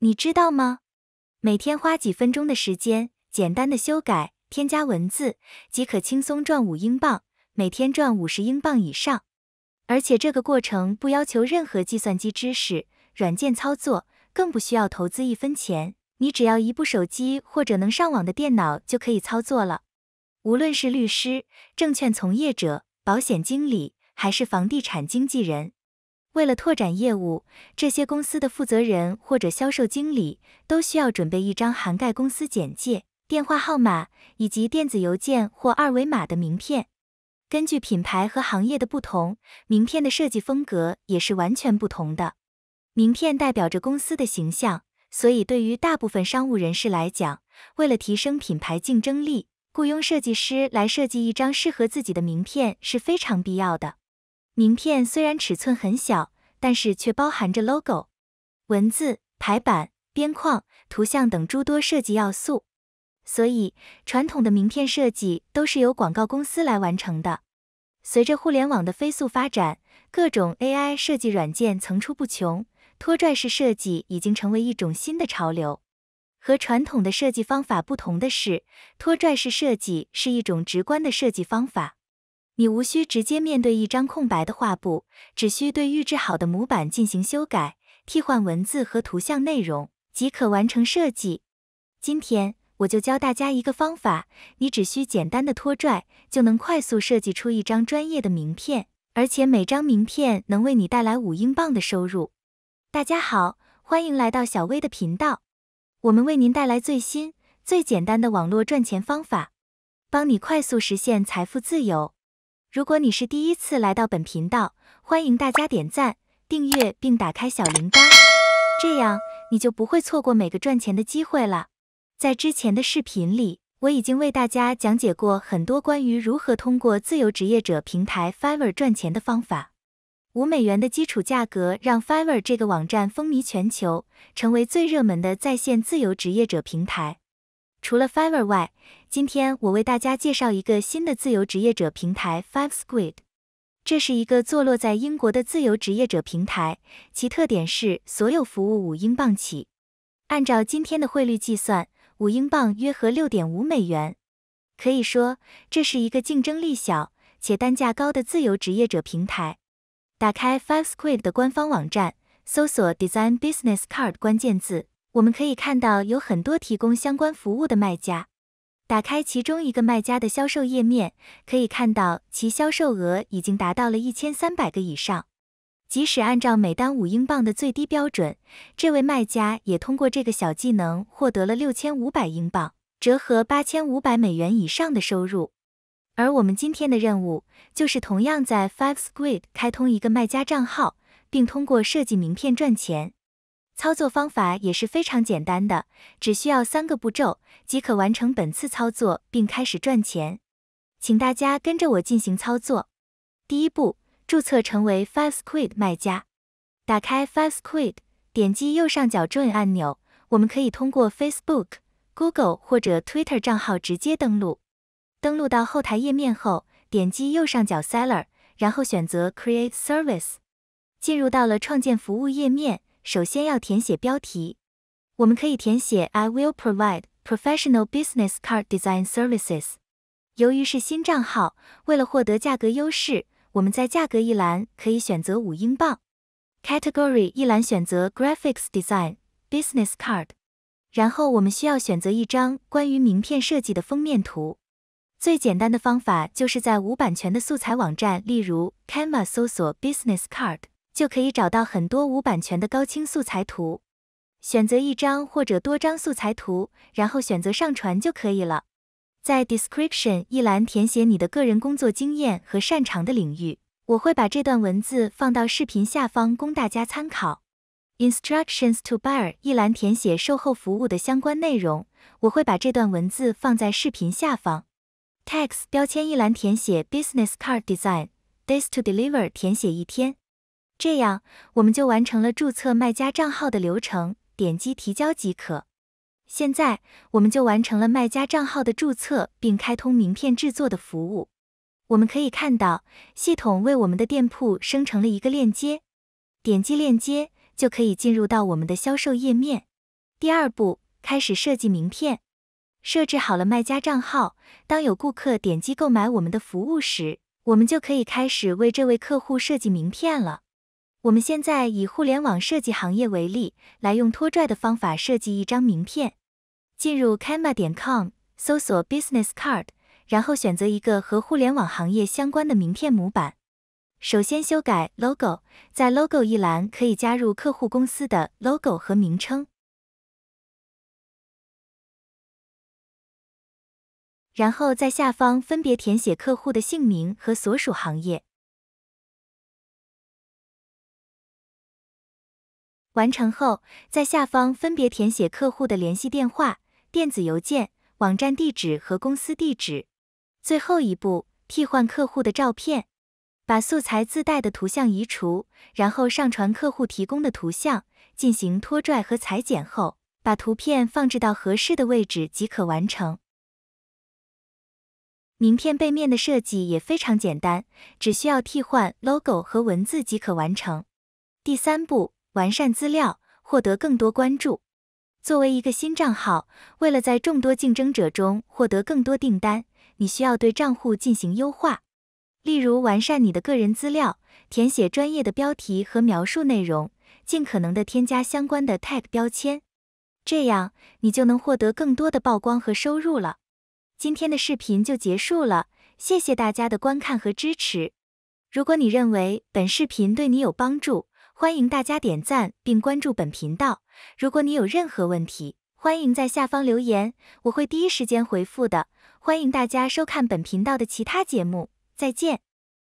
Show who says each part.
Speaker 1: 你知道吗？每天花几分钟的时间，简单的修改、添加文字，即可轻松赚五英镑，每天赚五十英镑以上。而且这个过程不要求任何计算机知识、软件操作，更不需要投资一分钱。你只要一部手机或者能上网的电脑就可以操作了。无论是律师、证券从业者、保险经理，还是房地产经纪人。为了拓展业务，这些公司的负责人或者销售经理都需要准备一张涵盖公司简介、电话号码以及电子邮件或二维码的名片。根据品牌和行业的不同，名片的设计风格也是完全不同的。名片代表着公司的形象，所以对于大部分商务人士来讲，为了提升品牌竞争力，雇佣设计师来设计一张适合自己的名片是非常必要的。名片虽然尺寸很小，但是却包含着 logo、文字、排版、边框、图像等诸多设计要素，所以传统的名片设计都是由广告公司来完成的。随着互联网的飞速发展，各种 AI 设计软件层出不穷，拖拽式设计已经成为一种新的潮流。和传统的设计方法不同的是，拖拽式设计是一种直观的设计方法。你无需直接面对一张空白的画布，只需对预制好的模板进行修改、替换文字和图像内容，即可完成设计。今天我就教大家一个方法，你只需简单的拖拽，就能快速设计出一张专业的名片，而且每张名片能为你带来五英镑的收入。大家好，欢迎来到小薇的频道，我们为您带来最新、最简单的网络赚钱方法，帮你快速实现财富自由。如果你是第一次来到本频道，欢迎大家点赞、订阅并打开小铃铛，这样你就不会错过每个赚钱的机会了。在之前的视频里，我已经为大家讲解过很多关于如何通过自由职业者平台 Fiverr 赚钱的方法。五美元的基础价格让 Fiverr 这个网站风靡全球，成为最热门的在线自由职业者平台。除了 Fiverr 外，今天我为大家介绍一个新的自由职业者平台 Five Squid，这是一个坐落在英国的自由职业者平台，其特点是所有服务五英镑起。按照今天的汇率计算，五英镑约合六点五美元。可以说，这是一个竞争力小且单价高的自由职业者平台。打开 Five Squid 的官方网站，搜索 Design Business Card 关键字，我们可以看到有很多提供相关服务的卖家。打开其中一个卖家的销售页面，可以看到其销售额已经达到了一千三百个以上。即使按照每单五英镑的最低标准，这位卖家也通过这个小技能获得了六千五百英镑，折合八千五百美元以上的收入。而我们今天的任务就是同样在 Five Squid 开通一个卖家账号，并通过设计名片赚钱。操作方法也是非常简单的，只需要三个步骤即可完成本次操作并开始赚钱。请大家跟着我进行操作。第一步，注册成为 f i v s q u i d 卖家。打开 f i v s q u i d 点击右上角 Join 按钮。我们可以通过 Facebook、Google 或者 Twitter 账号直接登录。登录到后台页面后，点击右上角 Seller，然后选择 Create Service，进入到了创建服务页面。首先要填写标题，我们可以填写 I will provide professional business card design services。由于是新账号，为了获得价格优势，我们在价格一栏可以选择五英镑。Category 一栏选择 Graphics Design Business Card。然后我们需要选择一张关于名片设计的封面图。最简单的方法就是在无版权的素材网站，例如 Canva，搜索 Business Card。就可以找到很多无版权的高清素材图，选择一张或者多张素材图，然后选择上传就可以了。在 Description 一栏填写你的个人工作经验和擅长的领域，我会把这段文字放到视频下方供大家参考。Instructions to Buyer 一栏填写售后服务的相关内容，我会把这段文字放在视频下方。t a x 标签一栏填写 Business Card Design，Days to Deliver 填写一天。这样我们就完成了注册卖家账号的流程，点击提交即可。现在我们就完成了卖家账号的注册，并开通名片制作的服务。我们可以看到，系统为我们的店铺生成了一个链接，点击链接就可以进入到我们的销售页面。第二步，开始设计名片。设置好了卖家账号，当有顾客点击购买我们的服务时，我们就可以开始为这位客户设计名片了。我们现在以互联网设计行业为例，来用拖拽的方法设计一张名片。进入 Canva 点 com，搜索 Business Card，然后选择一个和互联网行业相关的名片模板。首先修改 Logo，在 Logo 一栏可以加入客户公司的 Logo 和名称。然后在下方分别填写客户的姓名和所属行业。完成后，在下方分别填写客户的联系电话、电子邮件、网站地址和公司地址。最后一步，替换客户的照片，把素材自带的图像移除，然后上传客户提供的图像，进行拖拽和裁剪后，把图片放置到合适的位置即可完成。名片背面的设计也非常简单，只需要替换 logo 和文字即可完成。第三步。完善资料，获得更多关注。作为一个新账号，为了在众多竞争者中获得更多订单，你需要对账户进行优化，例如完善你的个人资料，填写专业的标题和描述内容，尽可能的添加相关的 tag 标签，这样你就能获得更多的曝光和收入了。今天的视频就结束了，谢谢大家的观看和支持。如果你认为本视频对你有帮助，欢迎大家点赞并关注本频道。如果你有任何问题，欢迎在下方留言，我会第一时间回复的。欢迎大家收看本频道的其他节目，再见。